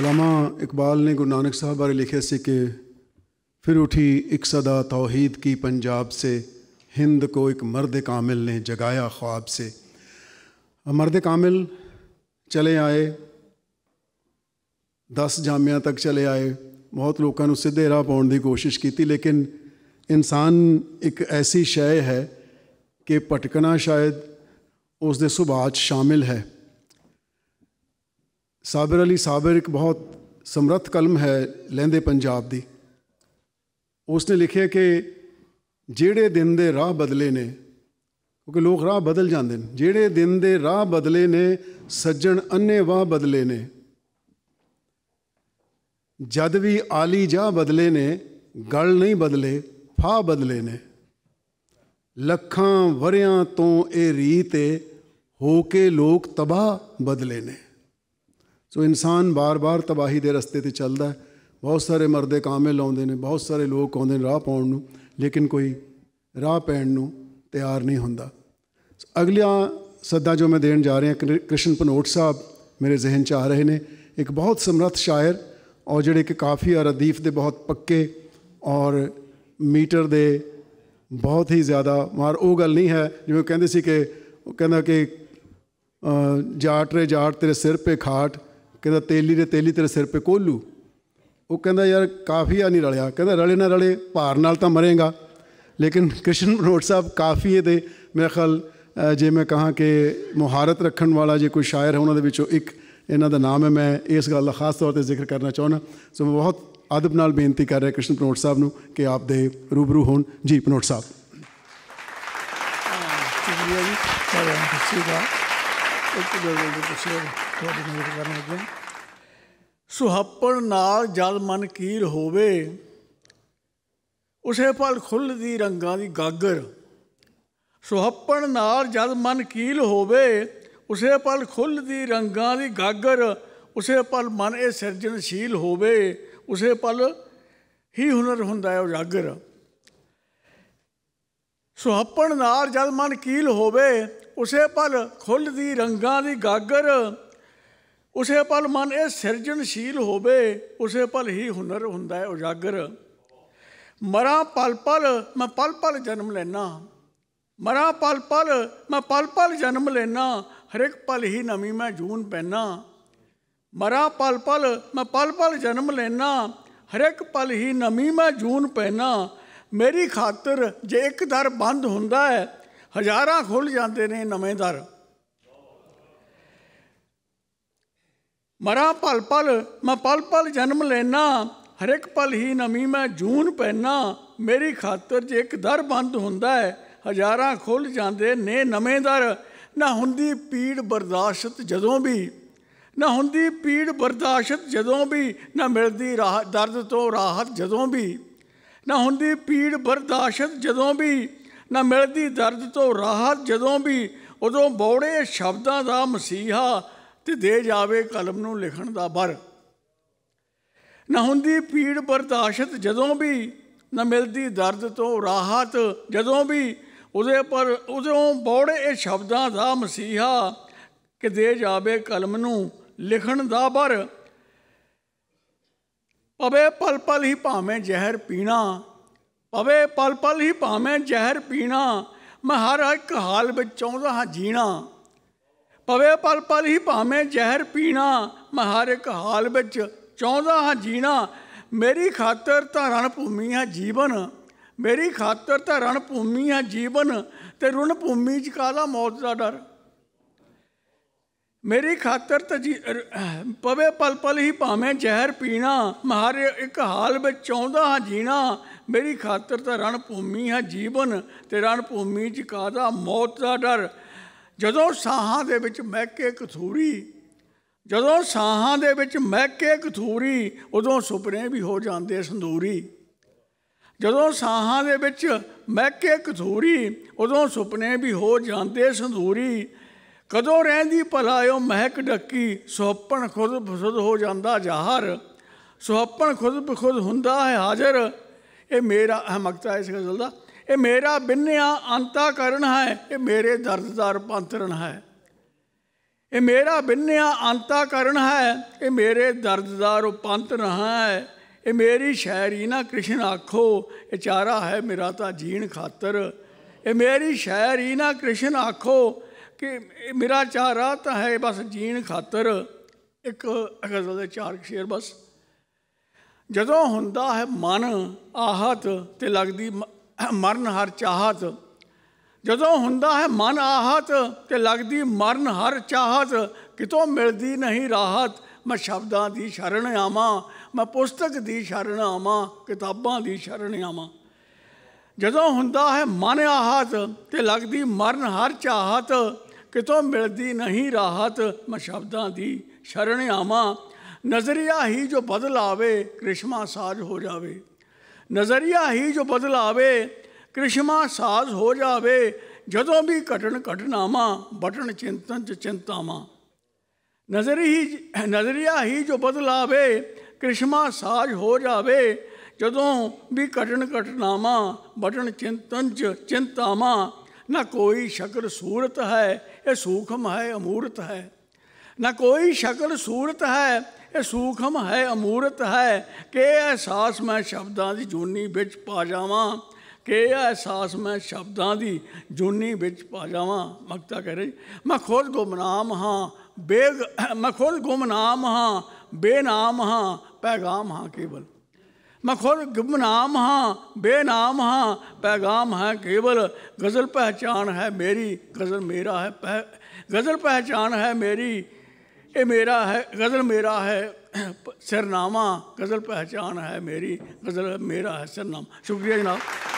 अलामा इकबाल ने गुरु नानक साहब बारे लिखे से कि फिर उठी एक सदा तोहीद की पंजाब से हिंद को एक मर्द कामिल ने जगाया ख्वाब से मर्द कामिल चले आए दस जामिया तक चले ਆਏ ਬਹੁਤ ਲੋਕਾਂ ਨੂੰ ਸਿੱਧੇ ਰਾਹ ਪਾਉਣ ਦੀ ਕੋਸ਼ਿਸ਼ ਕੀਤੀ ਲੇਕਿਨ ਇਨਸਾਨ ਇੱਕ ਐਸੀ ਸ਼ੈ ਹੈ ਕਿ ਭਟਕਣਾ ਸ਼ਾਇਦ ਉਸ ਦੇ ਸੁਭਾਅ 'ਚ ਸ਼ਾਮਿਲ ਹੈ ਸਾਬਰ ਅਲੀ ਸਾਬਰ ਇੱਕ ਬਹੁਤ ਸਮਰੱਥ ਕਲਮ ਹੈ ਲਹਿੰਦੇ ਪੰਜਾਬ ਦੀ ਉਸਨੇ ਲਿਖਿਆ ਕਿ ਜਿਹੜੇ ਦਿਨ ਦੇ ਰਾਹ ਬਦਲੇ ਨੇ ਕਿਉਂਕਿ ਲੋਕ ਰਾਹ ਬਦਲ ਜਾਂਦੇ ਨੇ ਜਿਹੜੇ ਦਿਨ ਦੇ ਰਾਹ ਬਦਲੇ ਨੇ ਸੱਜਣ ਅੰਨੇ ਵਾਹ ਬਦਲੇ ਨੇ ਜਦ ਵੀ ਆਲੀ ਜਾ ਬਦਲੇ ਨੇ ਗਲ ਨਹੀਂ ਬਦਲੇ ਫਾ ਬਦਲੇ ਨੇ ਲੱਖਾਂ ਵਰਿਆਂ ਤੋਂ ਇਹ ਰੀਤ ਹੋ ਕੇ ਲੋਕ ਤਬਾਹ ਬਦਲੇ ਨੇ ਸੋ ਇਨਸਾਨ ਬਾਰ-ਬਾਰ ਤਬਾਹੀ ਦੇ ਰਸਤੇ ਤੇ ਚੱਲਦਾ ਬਹੁਤ ਸਾਰੇ ਮਰਦੇ ਕਾਮੇ ਲਾਉਂਦੇ ਨੇ ਬਹੁਤ ਸਾਰੇ ਲੋਕ ਆਉਂਦੇ ਨੇ ਰਾਹ ਪਾਉਣ ਨੂੰ ਲੇਕਿਨ ਕੋਈ ਰਾਹ ਪੈਣ ਨੂੰ ਤਿਆਰ ਨਹੀਂ ਹੁੰਦਾ ਅਗਲਾ ਸੱਦਾ ਜੋ ਮੈਂ ਦੇਣ ਜਾ ਰਿਹਾ ਕ੍ਰਿਸ਼ਨ ਪਨੋਟ ਸਾਹਿਬ ਮੇਰੇ ਜ਼ਿਹਨ 'ਚ ਆ ਰਹੇ ਨੇ ਇੱਕ ਬਹੁਤ ਸਮਰੱਥ ਸ਼ਾਇਰ ਔਰ ਜਿਹੜੇ ਕਿ ਕਾਫੀ ਅਰਦੀਫ ਦੇ ਬਹੁਤ ਪੱਕੇ ਔਰ ਮੀਟਰ ਦੇ ਬਹੁਤ ਹੀ ਜ਼ਿਆਦਾ ਮਾਰ ਉਹ ਗੱਲ ਨਹੀਂ ਹੈ ਜਿਵੇਂ ਕਹਿੰਦੇ ਸੀ ਕਿ ਉਹ ਕਹਿੰਦਾ ਕਿ ਜਾਟ ਰੇ ਜਾਟ ਤੇਰੇ ਸਿਰ 'ਤੇ ਖਾਟ ਕਹਿੰਦਾ ਤੇਲੀ ਦੇ ਤੇਲੀ ਤੇਰੇ ਸਿਰ 'ਤੇ ਕੋਲੂ ਉਹ ਕਹਿੰਦਾ ਯਾਰ ਕਾਫੀ ਆ ਨਹੀਂ ਰਲਿਆ ਕਹਿੰਦਾ ਰਲੇ ਨਾ ਰਲੇ ਭਾਰ ਨਾਲ ਤਾਂ ਮਰੇਗਾ ਲੇਕਿਨ ਕ੍ਰਿਸ਼ਨ ਰੋਡ ਸਾਹਿਬ ਕਾਫੀ ਦੇ ਮੇਰੇ ਖਿਆਲ ਜੇ ਮੈਂ ਕਹਾ ਕਿ ਮੁਹਾਰਤ ਰੱਖਣ ਵਾਲਾ ਜੇ ਕੋਈ ਸ਼ਾਇਰ ਹੈ ਉਹਨਾਂ ਦੇ ਵਿੱਚੋਂ ਇੱਕ ਇਹਨਾਂ ਦਾ ਨਾਮ ਹੈ ਮੈਂ ਇਸ ਗੱਲ ਦਾ ਖਾਸ ਤੌਰ ਤੇ ਜ਼ਿਕਰ ਕਰਨਾ ਚਾਹੁੰਦਾ ਸੋ ਮੈਂ ਬਹੁਤ ਆਦਬ ਨਾਲ ਬੇਨਤੀ ਕਰ ਰਿਹਾ ਕ੍ਰਿਸ਼ਨ ਪਨੋਟ ਸਾਹਿਬ ਨੂੰ ਕਿ ਆਪ ਦੇ ਰੂਬਰੂ ਹੋਣ ਜੀ ਪਨੋਟ ਸਾਹਿਬ ਜੀ ਜੀ ਜੀ ਜੀ ਜੀ ਜੀ ਜੀ ਜੀ ਜੀ ਜੀ ਤੁਹਾਡੀ ਮਦਦ ਕਰਨ ਲੱਗੇ ਸੁਹੱਪਣ ਨਾਲ ਜਲ ਮਨ ਕੀਲ ਹੋਵੇ ਉਸੇ ਪਲ ਖੁੱਲਦੀ ਰੰਗਾਂ ਦੀ ਗਾਗਰ ਸੁਹੱਪਣ ਨਾਲ ਜਦ ਮਨ ਕੀਲ ਹੋਵੇ ਉਸੇ ਪਲ ਖੁੱਲਦੀ ਰੰਗਾਂ ਦੀ ਗਾਗਰ ਉਸੇ ਪਲ ਮਨ ਇਹ ਸਿਰਜਣਸ਼ੀਲ ਹੋਵੇ ਉਸੇ ਪਲ ਹੀ ਹੁਨਰ ਹੁੰਦਾ ਹੈ ਉਜਾਗਰ ਸੁਹੱਪਣ ਨਾਲ ਜਦ ਮਨ ਕੀਲ ਹੋਵੇ ਉਸੇ ਪਲ ਖੁੱਲਦੀ ਰੰਗਾਂ ਦੀ ਗਾਗਰ ਉਸੇ ਪਲ ਮਨ ਇਹ ਸਿਰਜਣਸ਼ੀਲ ਹੋਵੇ ਉਸੇ ਪਲ ਹੀ ਹੁਨਰ ਹੁੰਦਾ ਹੈ ਉਜਾਗਰ ਮਰਾਂ ਪਲ ਪਲ ਮੈਂ ਪਲ ਪਲ ਜਨਮ ਲੈਣਾ ਮਰਾਂ ਪਲ ਪਲ ਮੈਂ ਪਲ ਪਲ ਜਨਮ ਲੈਣਾ ਹਰ ਇੱਕ ਪਲ ਹੀ ਨਵੀਂ ਮੈਂ ਜੂਨ ਪੈਣਾ ਮਰਾਂ ਪਲ ਪਲ ਮੈਂ ਪਲ ਪਲ ਜਨਮ ਲੈਣਾ ਹਰ ਇੱਕ ਪਲ ਹੀ ਨਵੀਂ ਮੈਂ ਜੂਨ ਪੈਣਾ ਮੇਰੀ ਖਾਤਰ ਜੇ ਇੱਕ ਦਰ ਬੰਦ ਹੁੰਦਾ ਹੈ ਹਜ਼ਾਰਾਂ ਖੁੱਲ ਜਾਂਦੇ ਨੇ ਨਵੇਂ ਦਰ ਮਰਾਂ ਪਲ ਪਲ ਮੈਂ ਪਲ ਪਲ ਜਨਮ ਲੈਣਾ ਹਰ ਇੱਕ ਪਲ ਹੀ ਨਮੀ ਮੈਂ ਜੂਨ ਪੈਣਾ ਮੇਰੀ ਖਾਤਰ ਜੇ ਇੱਕ ਦਰ ਬੰਦ ਹੁੰਦਾ ਹੈ ਹਜ਼ਾਰਾਂ ਖੁੱਲ ਜਾਂਦੇ ਨੇ ਨਵੇਂ ਦਰ ਨਾ ਹੁੰਦੀ ਪੀੜ ਬਰਦਾਸ਼ਤ ਜਦੋਂ ਵੀ ਨਾ ਹੁੰਦੀ ਪੀੜ ਬਰਦਾਸ਼ਤ ਜਦੋਂ ਵੀ ਨਾ ਮਿਲਦੀ ਰਾਹਤ ਦਰਦ ਤੋਂ ਰਾਹਤ ਜਦੋਂ ਵੀ ਨਾ ਹੁੰਦੀ ਪੀੜ ਬਰਦਾਸ਼ਤ ਜਦੋਂ ਵੀ ਨਾ ਮਿਲਦੀ ਦਰਦ ਤੋਂ ਰਾਹਤ ਜਦੋਂ ਵੀ ਉਦੋਂ ਬੌੜੇ ਸ਼ਬਦਾਂ ਦਾ ਮਸੀਹਾ ਤੇ ਦੇ ਜਾਵੇ ਕਲਮ ਨੂੰ ਲਿਖਣ ਦਾ ਬਰ ਨਾ ਹੁੰਦੀ ਪੀੜ ਬਰਦਾਸ਼ਤ ਜਦੋਂ ਵੀ ਨਾ ਮਿਲਦੀ ਦਰਦ ਤੋਂ ਰਾਹਤ ਜਦੋਂ ਵੀ ਉਹਦੇ ਪਰ ਉਦੋਂ ਬੋੜੇ ਇਹ ਸ਼ਬਦਾਂ ਦਾ ਮਸੀਹਾ ਕਿ ਦੇ ਜਾਵੇ ਕਲਮ ਨੂੰ ਲਿਖਣ ਦਾ ਬਰ ਪਵੇ ਪਲ ਪਲ ਹੀ ਭਾਵੇਂ ਜ਼ਹਿਰ ਪੀਣਾ ਪਵੇ ਪਲ ਪਲ ਹੀ ਭਾਵੇਂ ਜ਼ਹਿਰ ਪੀਣਾ ਮੈਂ ਹਰ ਇੱਕ ਹਾਲ ਵਿੱਚ ਚਾਹੁੰਦਾ ਹਾਂ ਜੀਣਾ ਪਵੇ ਪਲ ਪਲ ਹੀ ਭਾਵੇਂ ਜ਼ਹਿਰ ਪੀਣਾ ਮੈਂ ਹਰ ਇੱਕ ਹਾਲ ਵਿੱਚ ਚਾਹੁੰਦਾ ਹਾਂ ਜੀਣਾ ਮੇਰੀ ਖਾਤਰ ਧਰਨ ਭੂਮੀ ਹੈ ਜੀਵਨ ਮੇਰੀ ਖਾਤਰ ਧਰਨ ਭੂਮੀ ਹੈ ਜੀਵਨ ਤੇ ਰਣ ਭੂਮੀ ਚ ਕਾਲਾ ਮੌਤ ਦਾ ਡਰ ਮੇਰੀ ਖਾਤਰ ਤਾਂ ਪਵੇ ਪਲ ਪਲ ਹੀ ਭਾਵੇਂ ਜ਼ਹਿਰ ਪੀਣਾ ਮਹਾਰ ਇੱਕ ਹਾਲ ਵਿੱਚ ਚਾਹੁੰਦਾ ਹਾਂ ਜੀਣਾ ਮੇਰੀ ਖਾਤਰ ਤਾਂ ਰਣ ਭੂਮੀ ਹੈ ਜੀਵਨ ਤੇ ਰਣ ਭੂਮੀ ਚ ਕਾਦਾ ਮੌਤ ਦਾ ਡਰ ਜਦੋਂ ਸਾਹਾਂ ਦੇ ਵਿੱਚ ਮਹਿਕੇ ਕਥੂਰੀ ਜਦੋਂ ਸਾਹਾਂ ਦੇ ਵਿੱਚ ਮਹਿਕੇ ਕਥੂਰੀ ਉਦੋਂ ਸੁਪਨੇ ਵੀ ਹੋ ਜਾਂਦੇ ਸੰਧੂਰੀ ਜਦੋਂ ਸਾਹਾਂ ਦੇ ਵਿੱਚ ਮਹਿਕੇ ਕਥੂਰੀ ਉਦੋਂ ਸੁਪਨੇ ਵੀ ਹੋ ਜਾਂਦੇ ਸੰਧੂਰੀ ਕਦੋਂ ਰਹਿੰਦੀ ਭਲਾ ਉਹ ਮਹਿਕ ਡੱਕੀ ਸੁਹੱਪਣ ਖੁਦ ਬਖੁਦ ਹੋ ਜਾਂਦਾ ਜਾਹਰ ਸੁਹੱਪਣ ਖੁਦ ਬਖੁਦ ਹੁੰਦਾ ਹੈ ਹਾਜ਼ਰ ਇਹ ਮੇਰਾ ਅਹਿਮਕਤਾ ਇਸ ਗਜ਼ਲ ਦਾ ਇਹ ਮੇਰਾ ਬਿੰਨਿਆ ਅੰਤਾ ਕਰਨ ਹੈ ਇਹ ਮੇਰੇ ਦਰਦਦਾਰ ਪੰਤਰਨ ਹੈ ਇਹ ਮੇਰਾ ਬਿੰਨਿਆ ਅੰਤਾ ਕਰਨ ਹੈ ਇਹ ਮੇਰੇ ਦਰਦਦਾਰ ਉਪੰਤਨ ਹੈ ਇਹ ਮੇਰੀ ਸ਼ਾਇਰੀ ਨਾ ਕ੍ਰਿਸ਼ਨ ਆਖੋ ਇਹ ਚਾਰਾ ਹੈ ਮੇਰਾ ਤਾਂ ਜੀਣ ਖਾਤਰ ਇਹ ਮੇਰੀ ਸ਼ਾਇਰੀ ਨਾ ਕ੍ਰਿਸ਼ਨ ਆਖੋ ਕਿ ਮੇਰਾ ਚਾਰਾ ਤਾਂ ਹੈ ਬਸ ਜੀਣ ਖਾਤਰ ਇੱਕ ਗਜ਼ਲ ਦੇ ਚਾਰ ਸ਼ੇਰ ਬਸ ਜਦੋਂ ਹੁੰਦਾ ਹੈ ਮਨ ਆਹਤ ਤੇ ਲੱਗਦੀ ਮਰਨ ਹਰ ਚਾਹਤ ਜਦੋਂ ਹੁੰਦਾ ਹੈ ਮਨ ਆਹਤ ਤੇ ਲੱਗਦੀ ਮਰਨ ਹਰ ਚਾਹਤ ਕਿਤੋਂ ਮਿਲਦੀ ਨਹੀਂ ਰਾਹਤ ਮੈਂ ਸ਼ਬਦਾਂ ਦੀ ਸ਼ਰਣ ਆਵਾਂ ਮੈਂ ਪੁਸਤਕ ਦੀ ਸ਼ਰਣ ਆਵਾਂ ਕਿਤਾਬਾਂ ਦੀ ਸ਼ਰਣ ਆਵਾਂ ਜਦੋਂ ਹੁੰਦਾ ਹੈ ਮਨ ਆਹਤ ਤੇ ਲੱਗਦੀ ਮਰਨ ਹਰ ਚਾਹਤ ਕਿਤੋਂ ਮਿਲਦੀ ਨਹੀਂ ਰਾਹਤ ਮੈਂ ਸ਼ਬਦਾਂ ਦੀ ਸ਼ਰਣ ਆਵਾਂ ਨਜ਼ਰੀਆ ਹੀ ਜੋ ਬਦਲ ਆਵੇ ਕ੍ਰਿਸ਼ਮਾ ਸਾਜ ਹੋ ਜਾਵੇ ਨਜ਼ਰੀਆ ਹੀ ਜੋ ਬਦਲ ਆਵੇ ਕ੍ਰਿਸ਼ਮਾ ਸਾਜ਼ ਹੋ ਜਾਵੇ ਜਦੋਂ ਵੀ ਘਟਣ ਘਟਨਾਵਾਂ ਬਟਣ ਚਿੰਤਨ ਚ ਚਿੰਤਾਵਾਂ ਨਜ਼ਰੀ ਹੀ ਨਜ਼ਰੀਆ ਹੀ ਜੋ ਬਦਲ ਆਵੇ ਕ੍ਰਿਸ਼ਮਾ ਸਾਜ਼ ਹੋ ਜਾਵੇ ਜਦੋਂ ਵੀ ਘਟਣ ਘਟਨਾਵਾਂ ਬਟਣ ਚਿੰਤਨ ਚ ਚਿੰਤਾਵਾਂ ਨਾ ਕੋਈ ਸ਼ਕਰ ਸੂਰਤ ਹੈ ਇਹ ਸੂਖਮ ਹੈ ਅਮੂਰਤ ਹੈ ਨਾ ਕੋਈ ਸ਼ਕਲ ਸੂਰਤ ਹੈ ਇਹ ਸੂਖਮ ਹੈ ਅਮੂਰਤ ਹੈ ਕਿ ਅਹਿਸਾਸ ਮੈਂ ਸ਼ਬਦਾਂ ਦੀ ਜੁਨੀ ਵਿੱਚ ਪਾ ਜਾਵਾਂ ਕਿ ਅਹਿਸਾਸ ਮੈਂ ਸ਼ਬਦਾਂ ਦੀ ਜੁਨੀ ਵਿੱਚ ਪਾ ਜਾਵਾਂ ਮਕਤਾ ਰਹੀ ਮੈਂ ਖੁਦ ਗੁਮਨਾਮ ਹਾਂ ਬੇ ਮੈਂ ਖੁਦ ਗੁਮਨਾਮ ਹਾਂ ਬੇਨਾਮ ਹਾਂ ਪੈਗਾਮ ਹਾਂ ਕੇਵਲ ਮੈਂ ਖੁਦ ਗੁਮਨਾਮ ਹਾਂ ਬੇਨਾਮ ਹਾਂ ਪੈਗਾਮ ਹੈ ਕੇਵਲ ਗਜ਼ਲ ਪਹਿਚਾਨ ਹੈ ਮੇਰੀ ਗਜ਼ਲ ਮੇਰਾ ਹੈ ਗਜ਼ਲ ਪਹਿਚਾਨ ਹੈ ਮੇਰੀ ਇਹ ਮੇਰਾ ਹੈ ਗਜ਼ਲ ਮੇਰਾ ਹੈ ਸਰਨਾਮਾ ਗਜ਼ਲ ਪਹਿਚਾਨ ਹੈ ਮੇਰੀ ਗਜ਼ਲ ਮੇਰਾ ਹੈ ਸਰਨਾਮਾ ਸ਼ੁਕਰੀਆ ਜਨਾਬ